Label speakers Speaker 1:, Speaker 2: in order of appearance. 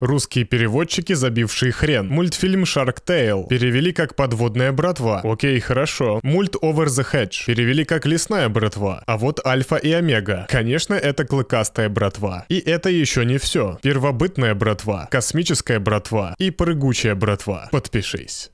Speaker 1: Русские переводчики, забившие хрен. Мультфильм Shark Tale. Перевели как «Подводная братва». Окей, хорошо. Мульт Over the Hedge. Перевели как «Лесная братва». А вот Альфа и Омега. Конечно, это клыкастая братва. И это еще не все. Первобытная братва. Космическая братва. И прыгучая братва. Подпишись.